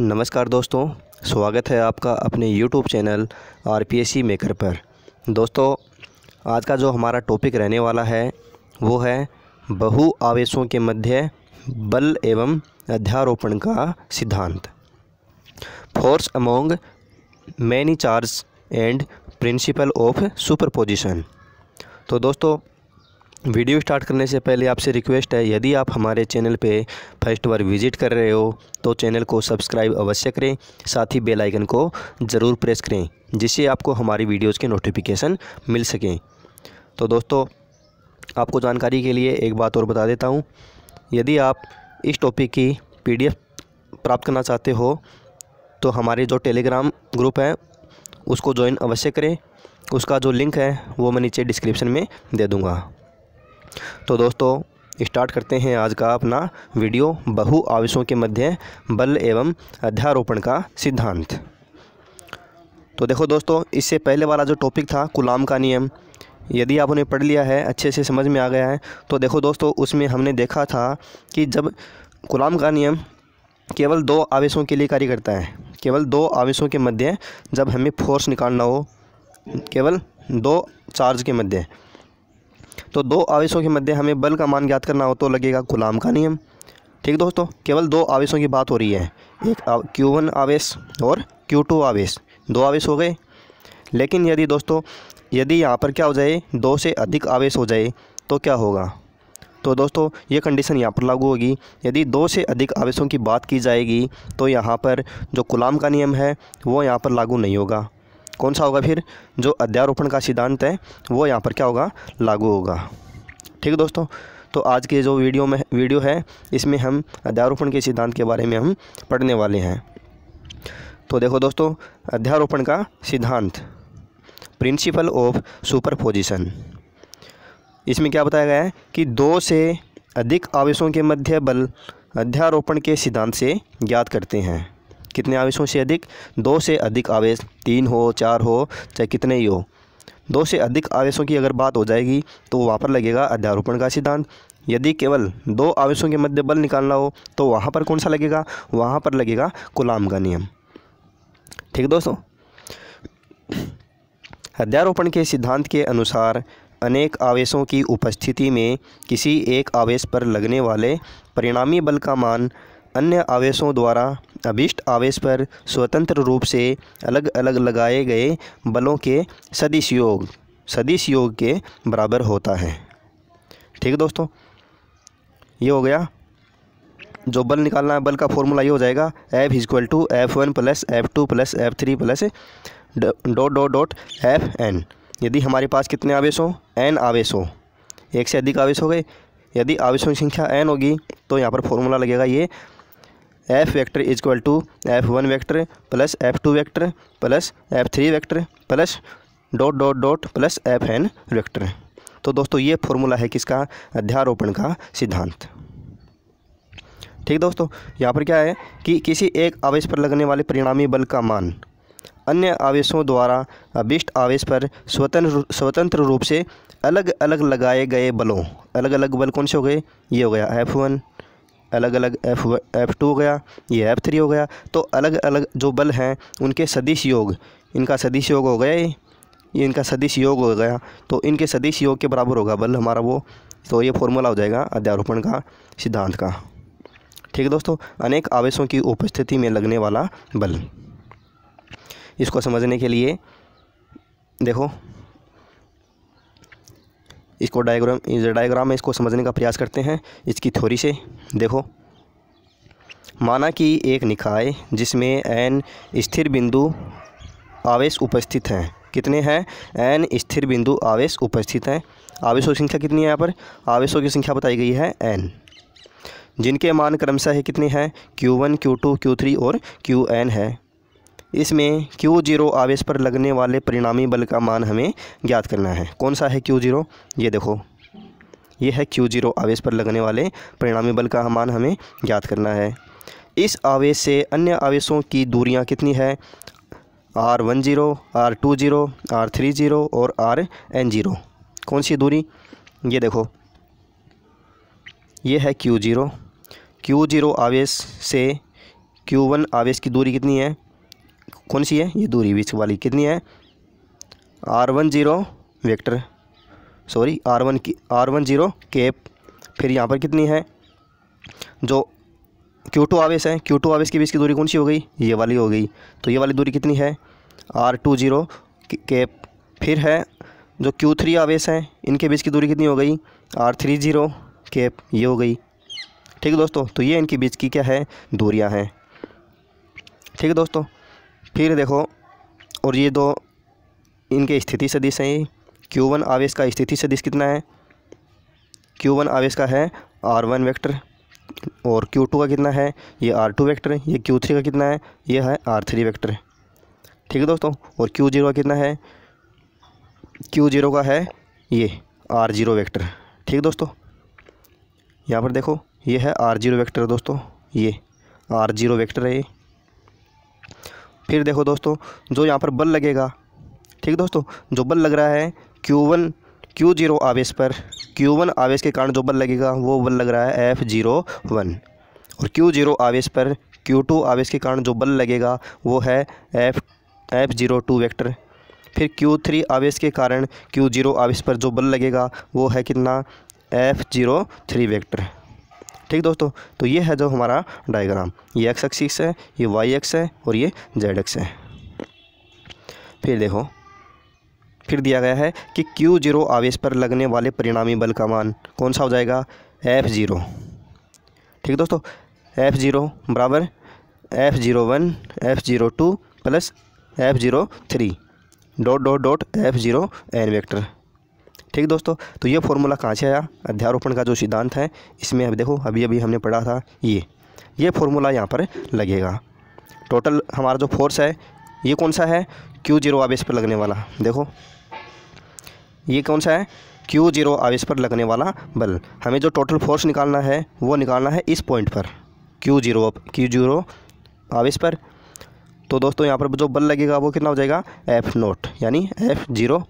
नमस्कार दोस्तों स्वागत है आपका अपने YouTube channel R P S C maker पर दोस्तों आज का जो हमारा टॉपिक रहने वाला है वो है बहु आवेशों के मध्य बल एवं अध्यारोपण का सिद्धांत force among many charge and principle of superposition तो दोस्तों वीडियो स्टार्ट करने से पहले आपसे रिक्वेस्ट है यदि आप हमारे चैनल पे फर्स्ट बार विजिट कर रहे हो तो चैनल को सब्सक्राइब अवश्य करें साथ ही बेल आइकन को ज़रूर प्रेस करें जिससे आपको हमारी वीडियोस के नोटिफिकेशन मिल सकें तो दोस्तों आपको जानकारी के लिए एक बात और बता देता हूँ यदि आप इस टॉपिक की पी प्राप्त करना चाहते हो तो हमारे जो टेलीग्राम ग्रुप है उसको ज्वाइन अवश्य करें उसका जो लिंक है वो मैं नीचे डिस्क्रिप्शन में दे दूँगा तो दोस्तों स्टार्ट करते हैं आज का अपना वीडियो बहु आवेशों के मध्य बल एवं अध्यारोपण का सिद्धांत तो देखो दोस्तों इससे पहले वाला जो टॉपिक था गुलाम का नियम यदि आपने पढ़ लिया है अच्छे से समझ में आ गया है तो देखो दोस्तों उसमें हमने देखा था कि जब गुलाम का नियम केवल दो आवेशों के लिए कार्य करता है केवल दो आवेशों के मध्य जब हमें फोर्स निकालना हो केवल दो चार्ज के मध्य तो दो आवेशों के मध्य हमें बल का मान ज्ञात करना हो तो लगेगा गुलाम का नियम ठीक दोस्तों केवल दो आवेशों की बात हो रही है एक क्यू वन आवेश और क्यू टू आवेश दो आवेश हो गए लेकिन यदि दोस्तों यदि यहाँ पर क्या हो जाए दो से अधिक आवेश हो जाए तो क्या होगा तो दोस्तों ये कंडीशन यहाँ पर लागू होगी यदि दो से अधिक आवेशों की बात की जाएगी तो यहाँ पर जो गुलाम का नियम है वो यहाँ पर लागू नहीं होगा कौन सा होगा फिर जो अध्यारोपण का सिद्धांत है वो यहाँ पर क्या होगा लागू होगा ठीक है दोस्तों तो आज के जो वीडियो में वीडियो है इसमें हम अध्यारोपण के सिद्धांत के बारे में हम पढ़ने वाले हैं तो देखो दोस्तों अध्यारोपण का सिद्धांत प्रिंसिपल ऑफ सुपरपोजिशन इसमें क्या बताया गया है कि दो से अधिक आवेशों के मध्य बल अध्यारोपण के सिद्धांत से ज्ञात करते हैं कितने आवेशों से अधिक दो से अधिक आवेश तीन हो चार हो चाहे कितने ही हो दो से अधिक आवेशों की अगर बात हो जाएगी तो वहाँ पर लगेगा अध्यारोपण का सिद्धांत यदि केवल दो आवेशों के मध्य बल निकालना हो तो वहाँ पर कौन सा लगेगा वहाँ पर लगेगा गुलाम का नियम ठीक दोस्तों अध्यारोपण के सिद्धांत के अनुसार अनेक आवेशों की उपस्थिति में किसी एक आवेश पर लगने वाले परिणामी बल का मान अन्य आवेशों द्वारा अभिष्ट आवेश पर स्वतंत्र रूप से अलग अलग लगाए गए बलों के सदिश योग सदिश योग के बराबर होता है ठीक है दोस्तों ये हो गया जो बल निकालना है बल का फॉर्मूला ये हो जाएगा F equal to F one plus F two plus F three plus dot dot dot F N यदि हमारे पास कितने आवेश हो एन आवेश हो एक से अधिक आवेश हो गए यदि आवेशों की संख्या एन होगी तो यहाँ पर फॉर्मूला लगेगा ये F vector is equal to F one vector plus F two vector plus F three vector plus dot dot dot plus F N vector तो दोस्तों ये फॉर्मूला है किसका अध्यारोपण का सिद्धांत ठीक दोस्तों यहाँ पर क्या है कि किसी एक आवेश पर लगने वाले परिणामी बल का मान अन्य आवेशों द्वारा अभिष्ट आवेश पर स्वतंत्र स्वतंत्र रूप से अलग अलग लगाए गए बलों अलग अलग बल कौन से हो गए ये हो गया एफ वन अलग अलग एफ एफ टू हो गया ये एफ थ्री हो गया तो अलग अलग जो बल हैं उनके सदिश योग इनका सदिश योग हो गया ये इनका सदिश योग हो गया तो इनके सदिश योग के बराबर होगा बल हमारा वो तो ये फॉर्मूला हो जाएगा अध्यारोपण का सिद्धांत का ठीक है दोस्तों अनेक आवेशों की उपस्थिति में लगने वाला बल इसको समझने के लिए देखो इसको डायग्राम इस डायग्राम में इसको समझने का प्रयास करते हैं इसकी थोड़ी से देखो माना कि एक निकाय जिसमें एन स्थिर बिंदु आवेश उपस्थित हैं कितने हैं एन स्थिर बिंदु आवेश उपस्थित हैं आवेशों की संख्या कितनी है यहाँ पर आवेशों की संख्या बताई गई है एन जिनके मान क्रमशः कितने हैं टू क्यू थ्री और एन है इसमें क्यू जीरो आवेश पर लगने वाले परिणामी बल का मान हमें ज्ञात करना है कौन सा है क्यू जीरो ये देखो ये है क्यू जीरो आवेश पर लगने वाले परिणामी बल का मान हमें ज्ञात करना है इस आवेश से अन्य आवेशों की दूरियां कितनी है R one zero R two zero R three zero और आर एन जीरो कौन सी दूरी ये देखो ये है क्यू जीरो क्यू जीरो आवेश से क्यू वन आवेश की दूरी कितनी है कौन सी है ये दूरी बीच वाली कितनी है R one zero vector sorry R one की आर वन ज़ीरो केप फिर यहाँ पर कितनी है जो क्यू टू आवेश है क्यू टू आवेश के बीच की दूरी कौन सी हो गई ये वाली हो गई तो ये वाली दूरी कितनी है आर टू जीरो केप फिर है जो क्यू थ्री आवेश हैं इनके बीच की दूरी कितनी हो गई आर थ्री जीरो केप ये हो गई ठीक है दोस्तों तो ये इनके बीच की क्या है दूरियाँ हैं ठीक है दोस्तों फिर देखो और ये दो इनके स्थिति सदिश हैं क्यू वन आवेश का स्थिति सदिश कितना है क्यू वन आवेश का है आर वन और क्यू टू का कितना है ये आर टू वैक्टर है ये क्यू थ्री का कितना है ये है आर थ्री वैक्टर ठीक है दोस्तों और क्यू जीरो का कितना है क्यू जीरो का है ये आर जीरो वैक्टर ठीक दोस्तों यहाँ पर देखो ये है आर जीरो वैक्टर दोस्तों ये आर जीरो वैक्टर है ये फिर देखो दोस्तों जो यहाँ पर बल लगेगा ठीक दोस्तों जो बल लग रहा है क्यू वन क्यू जीरो आवेश पर क्यू वन आवेश के कारण जो बल लगेगा वो बल लग रहा है एफ जीरो वन और क्यू जीरो आवेश पर क्यू टू आवेश के कारण जो बल लगेगा वो है F F zero two vector फिर क्यू थ्री आवेश के कारण क्यू जीरो आवेश पर जो बल लगेगा वो है कितना एफ जीरो थ्री ठीक दोस्तों तो ये है जो हमारा डायग्राम ये एक्स एक्सिक्स है ये वाई एक्स है और ये जेड एक्स है फिर देखो फिर दिया गया है कि क्यू जीरो आवेश पर लगने वाले परिणामी बल का मान कौन सा हो जाएगा एफ़ ज़ीरो ठीक दोस्तों एफ़ ज़ीरो बराबर F zero one F zero two plus F zero three dot dot dot F zero N vector ठीक दोस्तों तो ये फॉर्मूला कहाँ से आया अध्यारोपण का जो सिद्धांत है इसमें अब देखो अभी अभी हमने पढ़ा था ये ये फॉर्मूला यहाँ पर लगेगा टोटल हमारा जो फोर्स है ये कौन सा है क्यू जीरो आवेश पर लगने वाला देखो ये कौन सा है क्यू जीरो आवेश पर लगने वाला बल हमें जो टोटल फोर्स निकालना है वो निकालना है इस पॉइंट पर क्यू जीरो क्यू जीरो आवेश पर तो दोस्तों यहाँ पर जो बल लगेगा वो कितना हो जाएगा एफ़ नोट यानी एफ़ जीरो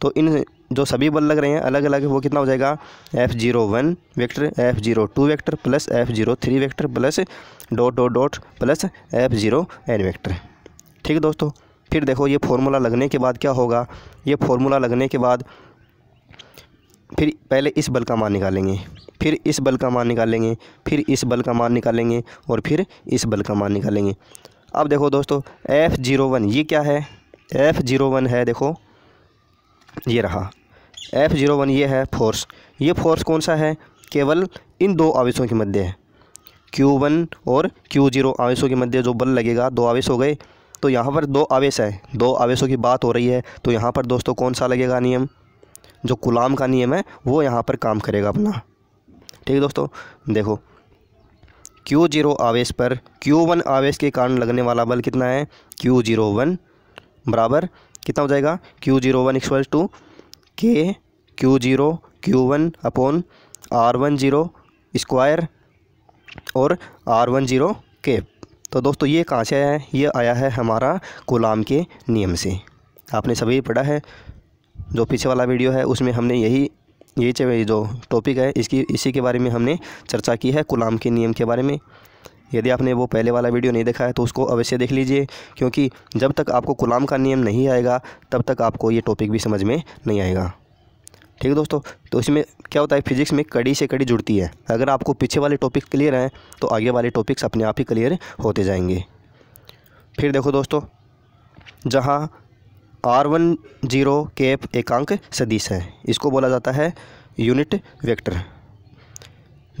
तो इन जो सभी बल लग रहे हैं अलग अलग वो कितना हो जाएगा F zero one vector F zero two vector plus F zero three vector plus dot dot dot plus F zero N vector ठीक है दोस्तों फिर देखो ये फॉर्मूला लगने के बाद क्या होगा ये फार्मूला लगने के बाद फिर पहले इस बल का मान निकालेंगे फिर इस बल का मान निकालेंगे फिर इस बल का मान निकालेंगे और फिर इस बल का मान निकालेंगे अब देखो दोस्तों एफ़ जीरो वन ये क्या है एफ़ जीरो वन है देखो ये रहा एफ ज़ीरो वन ये है फोर्स ये फोर्स कौन सा है केवल इन दो आवेशों के मध्य है क्यू वन और क्यू जीरो आवेशों के मध्य जो बल लगेगा दो आवेश हो गए तो यहाँ पर दो आवेश है दो आवेशों की बात हो रही है तो यहाँ पर दोस्तों कौन सा लगेगा नियम जो गुलाम का नियम है वो यहाँ पर काम करेगा अपना ठीक है दोस्तों देखो क्यू जीरो आवेश पर क्यू वन आवेश के कारण लगने वाला बल कितना है क्यू जीरो वन बराबर कितना हो जाएगा Q zero one equal to K Q zero Q one upon R one zero square और आर वन ज़ीरो के तो दोस्तों ये कहाँ से है ये आया है हमारा गुलाम के नियम से आपने सभी पढ़ा है जो पीछे वाला वीडियो है उसमें हमने यही ये जो टॉपिक है इसकी इसी के बारे में हमने चर्चा की है गुलाम के नियम के बारे में यदि आपने वो पहले वाला वीडियो नहीं देखा है तो उसको अवश्य देख लीजिए क्योंकि जब तक आपको गुलाम का नियम नहीं आएगा तब तक आपको ये टॉपिक भी समझ में नहीं आएगा ठीक है दोस्तों तो इसमें क्या होता है फिजिक्स में कड़ी से कड़ी जुड़ती है अगर आपको पीछे वाले टॉपिक क्लियर हैं तो आगे वाले टॉपिक्स अपने आप ही क्लियर होते जाएंगे फिर देखो दोस्तों जहाँ आर वन जीरो केप एकांक सदिश है इसको बोला जाता है यूनिट वेक्टर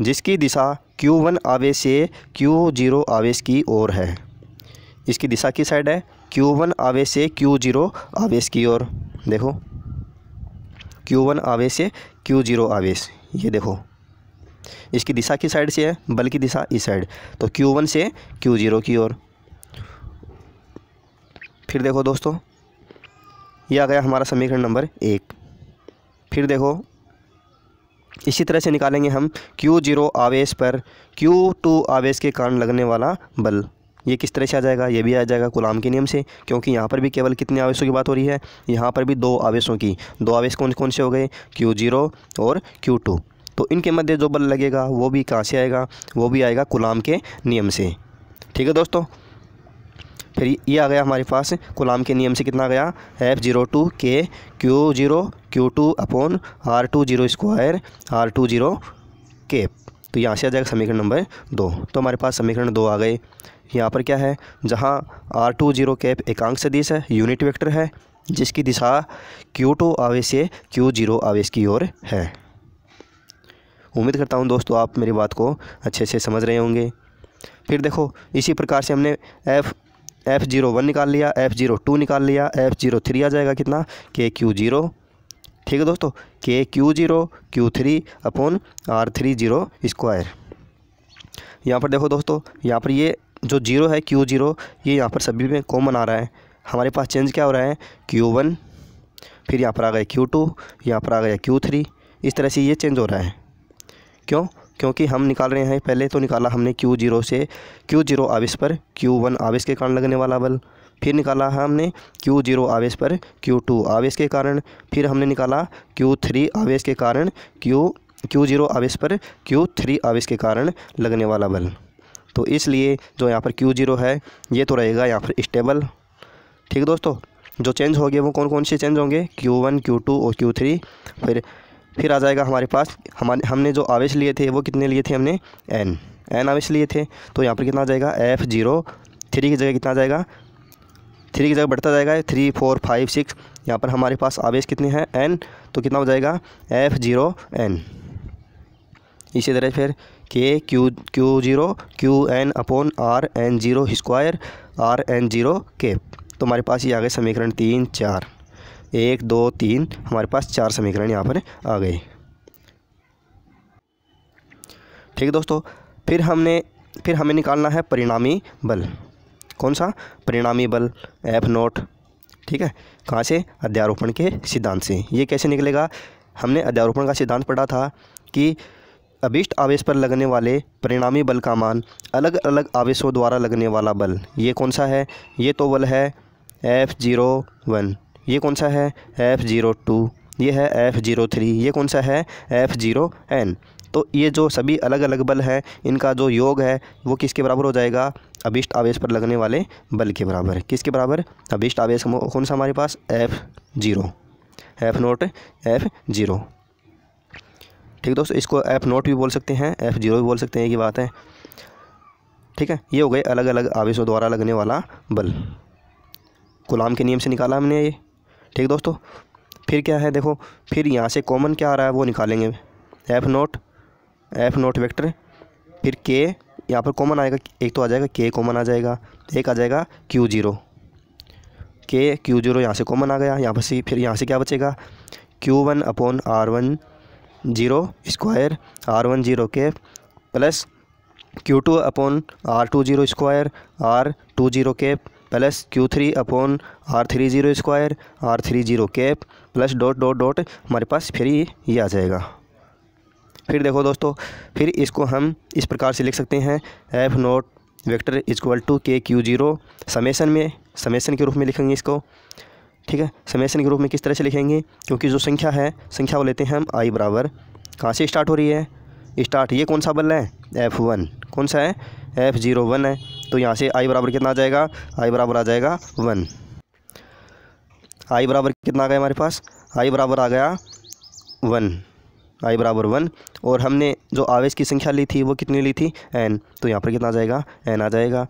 जिसकी दिशा Q1 आवेश से Q0 आवेश की ओर है इसकी दिशा की साइड है Q1 आवेश से Q0 आवेश की ओर देखो Q1 आवेश से Q0 आवेश ये देखो इसकी दिशा की साइड से है बल की दिशा इस साइड तो Q1 से Q0 की ओर फिर देखो दोस्तों ये आ गया हमारा समीकरण नंबर एक फिर देखो इसी तरह से निकालेंगे हम क्यू जीरो आवेश पर क्यू टू आवेश के कारण लगने वाला बल ये किस तरह से आ जाएगा ये भी आ जाएगा गुलाम के नियम से क्योंकि यहाँ पर भी केवल कितने आवेशों की बात हो रही है यहाँ पर भी दो आवेशों की दो आवेश कौन कौन से हो गए क्यू जीरो और क्यू टू तो इनके मध्य जो बल लगेगा वो भी कहाँ से आएगा वो भी आएगा गुलाम के नियम से ठीक है दोस्तों फिर ये आ गया हमारे पास गुलाम के नियम से कितना गया F zero two K Q zero Q two upon R two zero square R two zero K तो यहाँ से आ जाएगा समीकरण नंबर दो तो हमारे पास समीकरण दो आ गए यहाँ पर क्या है जहाँ आर टू जीरो कैप एकांक सदिश है यूनिट वेक्टर है जिसकी दिशा क्यू टू आवेश से क्यू जीरो आवेश की ओर है उम्मीद करता हूँ दोस्तों आप मेरी बात को अच्छे से समझ रहे होंगे फिर देखो इसी प्रकार से हमने एफ एफ़ जीरो वन निकाल लिया एफ़ जीरो टू निकाल लिया एफ़ जीरो थ्री आ जाएगा कितना के क्यू जीरो ठीक है दोस्तों K Q zero Q three upon R three zero square यहाँ पर देखो दोस्तों यहाँ पर ये जो जीरो है क्यू जीरो ये यहाँ पर सभी में कॉमन आ रहा है हमारे पास चेंज क्या हो रहा है क्यू वन फिर यहाँ पर आ गया क्यू टू यहाँ पर आ गया क्यू थ्री इस तरह से ये चेंज हो रहा है क्यों क्योंकि हम निकाल रहे हैं पहले तो निकाला हमने क्यू जीरो से क्यू जीरो आवेश पर क्यू वन आवेश के कारण लगने वाला बल फिर निकाला हमने क्यू जीरो आवेश पर क्यू टू आवेश के कारण फिर हमने निकाला क्यू थ्री आवेश के कारण क्यू क्यू जीरो आवेश पर क्यू थ्री आवेश के कारण लगने वाला बल तो इसलिए जो यहाँ पर क्यू जीरो है ये तो रहेगा यहाँ पर स्टेबल ठीक दोस्तों जो चेंज हो गए वो कौन कौन से चेंज होंगे क्यू वन क्यू टू और क्यू थ्री फिर फिर आ जाएगा हमारे पास हमारे हमने जो आवेश लिए थे वो कितने लिए थे हमने एन एन आवेश लिए थे तो यहाँ पर कितना आ जाएगा एफ जीरो थ्री की जगह कितना आ जाएगा थ्री की जगह बढ़ता जाएगा थ्री फोर फाइव सिक्स यहाँ पर हमारे पास आवेश कितने हैं एन तो कितना हो जाएगा एफ जीरो एन इसी तरह फिर K Q Q zero Q N upon R N zero square R N zero K तो हमारे पास ये आ गए समीकरण तीन चार एक दो तीन हमारे पास चार समीकरण यहाँ पर आ गए ठीक है दोस्तों फिर हमने फिर हमें निकालना है परिणामी बल कौन सा परिणामी बल एफ नोट ठीक है कहाँ से अध्यारोपण के सिद्धांत से ये कैसे निकलेगा हमने अध्यारोपण का सिद्धांत पढ़ा था कि अभिष्ट आवेश पर लगने वाले परिणामी बल का मान अलग अलग आवेशों द्वारा लगने वाला बल ये कौन सा है ये तो बल है एफ जीरो वन ये कौन सा है एफ़ ज़ीरो टू ये है एफ़ ज़ीरो थ्री ये कौन सा है एफ़ ज़ीरो एन तो ये जो सभी अलग अलग बल हैं इनका जो योग है वो किसके बराबर हो जाएगा अभिष्ट आवेश पर लगने वाले बल के बराबर किसके बराबर अभिष्ट आवेश कौन सा हमारे पास F zero F naught F zero ठीक दोस्तों इसको एफ़ नोट भी बोल सकते हैं एफ़ ज़ीरो भी बोल सकते हैं ये बात है ठीक है ये हो गए अलग अलग आवेशों द्वारा लगने वाला बल गुलाम के नियम से निकाला हमने ये ठीक दोस्तों फिर क्या है देखो फिर यहाँ से कॉमन क्या आ रहा है वो निकालेंगे F naught F naught vector फिर के यहाँ पर कॉमन आएगा एक तो आ जाएगा के कॉमन आ जाएगा एक आ जाएगा Q zero K Q zero यहाँ से कॉमन आ गया यहाँ पर से फिर यहाँ से क्या बचेगा Q one upon R one zero square R one zero K plus Q two upon R two zero square R two zero K plus Q three upon R three zero square R three zero cap plus dot dot dot हमारे पास फिर ये आ जाएगा फिर देखो दोस्तों फिर इसको हम इस प्रकार से लिख सकते हैं F naught vector is equal to K Q zero summation में समेसन के रूप में लिखेंगे इसको ठीक है समेसन के रूप में किस तरह से लिखेंगे क्योंकि जो संख्या है संख्या को लेते हैं हम आई बराबर कहाँ से स्टार्ट हो रही है स्टार्ट ये कौन सा बल है एफ़ वन कौन सा है एफ़ ज़ीरो वन है तो यहाँ से आई बराबर कितना आ जाएगा आई बराबर आ जाएगा वन आई बराबर कितना आ गया हमारे पास आई बराबर आ गया वन आई बराबर वन और हमने जो आवेश की संख्या ली थी वो कितनी ली थी एन तो यहाँ पर कितना आ जाएगा एन आ जाएगा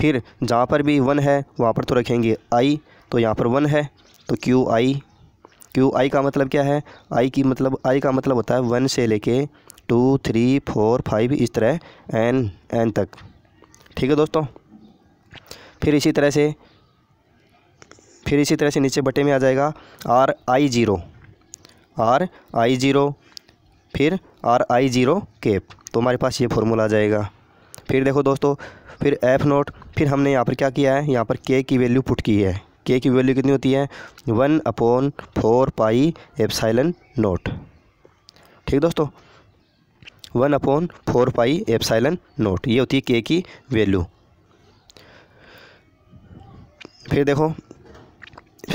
फिर जहाँ पर भी वन है वहाँ पर तो रखेंगे आई तो यहाँ पर वन है तो क्यू आई क्यू आई का मतलब क्या है आई की मतलब आई का मतलब होता है वन से लेके टू थ्री फोर फाइव इस तरह एन एन तक ठीक है दोस्तों फिर इसी तरह से फिर इसी तरह से नीचे बटे में आ जाएगा R I zero R I zero फिर आर आई जीरो केप तो हमारे पास ये फॉर्मूला आ जाएगा फिर देखो दोस्तों फिर एफ़ नोट फिर हमने यहाँ पर क्या किया है यहाँ पर के की वैल्यू पुट की है के की वैल्यू कितनी होती है one upon four pi F naught ठीक दोस्तों one upon four pi epsilon naught ये होती है के की वैल्यू फिर देखो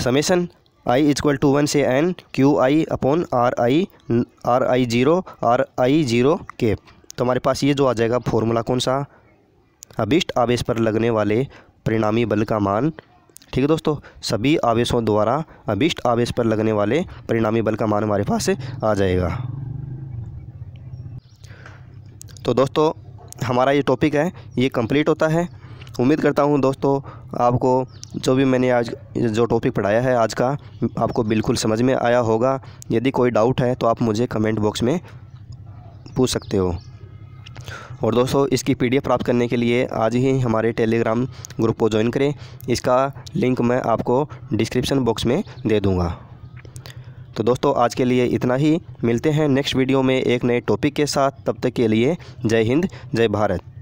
summation I equal to one से N Q I upon R I R I zero R I zero K तो हमारे पास ये जो आ जाएगा फॉर्मूला कौन सा अभिष्ट आवेश पर लगने वाले परिणामी बल का मान ठीक है दोस्तों सभी आवेशों द्वारा अभिष्ट आवेश पर लगने वाले परिणामी बल का मान हमारे पास आ जाएगा तो दोस्तों हमारा ये टॉपिक है ये कंप्लीट होता है उम्मीद करता हूँ दोस्तों आपको जो भी मैंने आज जो टॉपिक पढ़ाया है आज का आपको बिल्कुल समझ में आया होगा यदि कोई डाउट है तो आप मुझे कमेंट बॉक्स में पूछ सकते हो और दोस्तों इसकी पीडीएफ प्राप्त करने के लिए आज ही हमारे टेलीग्राम ग्रुप को ज्वाइन करें इसका लिंक मैं आपको डिस्क्रिप्शन बॉक्स में दे दूँगा तो दोस्तों आज के लिए इतना ही मिलते हैं नेक्स्ट वीडियो में एक नए टॉपिक के साथ तब तक के लिए जय हिंद जय भारत